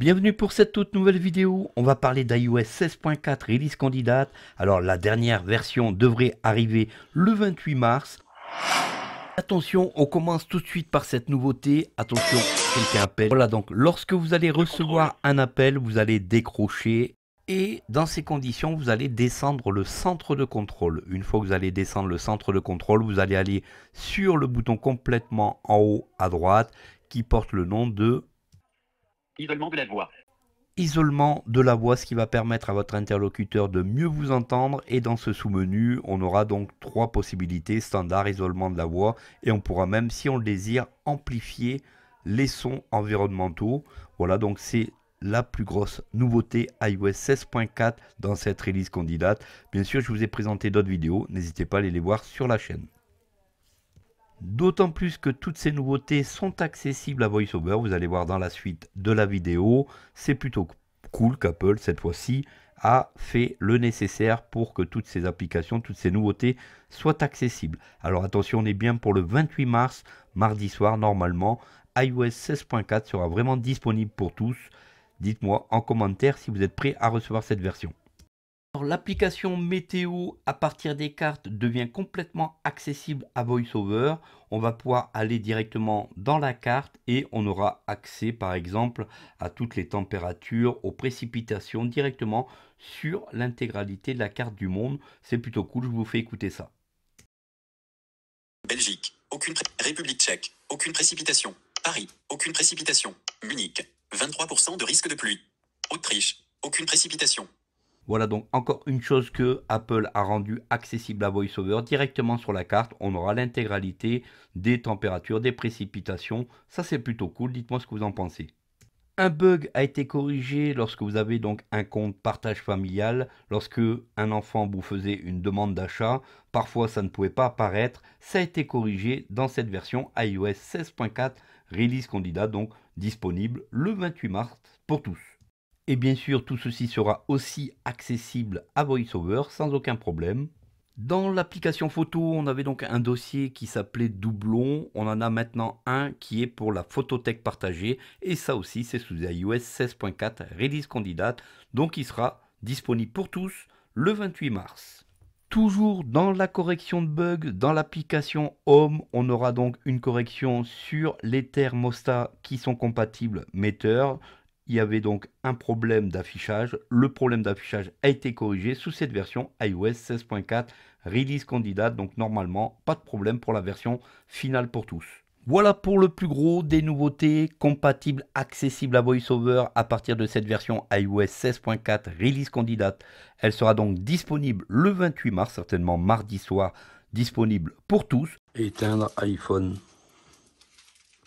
Bienvenue pour cette toute nouvelle vidéo, on va parler d'iOS 16.4 release candidate. Alors la dernière version devrait arriver le 28 mars. Attention, on commence tout de suite par cette nouveauté. Attention, quelqu'un appelle. Voilà donc, lorsque vous allez recevoir un appel, vous allez décrocher et dans ces conditions, vous allez descendre le centre de contrôle. Une fois que vous allez descendre le centre de contrôle, vous allez aller sur le bouton complètement en haut à droite qui porte le nom de Isolement de la voix. Isolement de la voix, ce qui va permettre à votre interlocuteur de mieux vous entendre. Et dans ce sous-menu, on aura donc trois possibilités standard, isolement de la voix, et on pourra même, si on le désire, amplifier les sons environnementaux. Voilà, donc c'est la plus grosse nouveauté iOS 16.4 dans cette release candidate. Bien sûr, je vous ai présenté d'autres vidéos, n'hésitez pas à aller les voir sur la chaîne. D'autant plus que toutes ces nouveautés sont accessibles à VoiceOver, vous allez voir dans la suite de la vidéo. C'est plutôt cool qu'Apple, cette fois-ci, a fait le nécessaire pour que toutes ces applications, toutes ces nouveautés soient accessibles. Alors attention, on est bien pour le 28 mars, mardi soir, normalement, iOS 16.4 sera vraiment disponible pour tous. Dites-moi en commentaire si vous êtes prêt à recevoir cette version. L'application météo à partir des cartes devient complètement accessible à VoiceOver. On va pouvoir aller directement dans la carte et on aura accès par exemple à toutes les températures, aux précipitations directement sur l'intégralité de la carte du monde. C'est plutôt cool, je vous fais écouter ça. Belgique, aucune République tchèque, aucune précipitation. Paris, aucune précipitation. Munich, 23% de risque de pluie. Autriche, aucune précipitation. Voilà donc encore une chose que Apple a rendue accessible à VoiceOver directement sur la carte. On aura l'intégralité des températures, des précipitations. Ça c'est plutôt cool, dites-moi ce que vous en pensez. Un bug a été corrigé lorsque vous avez donc un compte partage familial, lorsque un enfant vous faisait une demande d'achat, parfois ça ne pouvait pas apparaître, ça a été corrigé dans cette version iOS 16.4 release candidat donc disponible le 28 mars pour tous. Et bien sûr, tout ceci sera aussi accessible à VoiceOver sans aucun problème. Dans l'application photo, on avait donc un dossier qui s'appelait doublon. On en a maintenant un qui est pour la photothèque partagée. Et ça aussi, c'est sous iOS 16.4 Release Candidate. Donc il sera disponible pour tous le 28 mars. Toujours dans la correction de bugs, dans l'application Home, on aura donc une correction sur les thermostats qui sont compatibles metteurs il y avait donc un problème d'affichage. Le problème d'affichage a été corrigé sous cette version iOS 16.4 release candidate. Donc normalement, pas de problème pour la version finale pour tous. Voilà pour le plus gros des nouveautés compatibles, accessibles à VoiceOver à partir de cette version iOS 16.4 release candidate. Elle sera donc disponible le 28 mars, certainement mardi soir, disponible pour tous. Éteindre iPhone.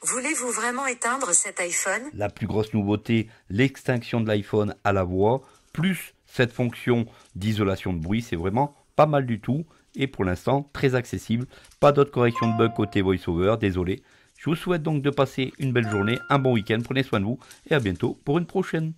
Voulez-vous vraiment éteindre cet iPhone La plus grosse nouveauté, l'extinction de l'iPhone à la voix, plus cette fonction d'isolation de bruit, c'est vraiment pas mal du tout et pour l'instant très accessible. Pas d'autres corrections de bugs côté VoiceOver, désolé. Je vous souhaite donc de passer une belle journée, un bon week-end, prenez soin de vous et à bientôt pour une prochaine.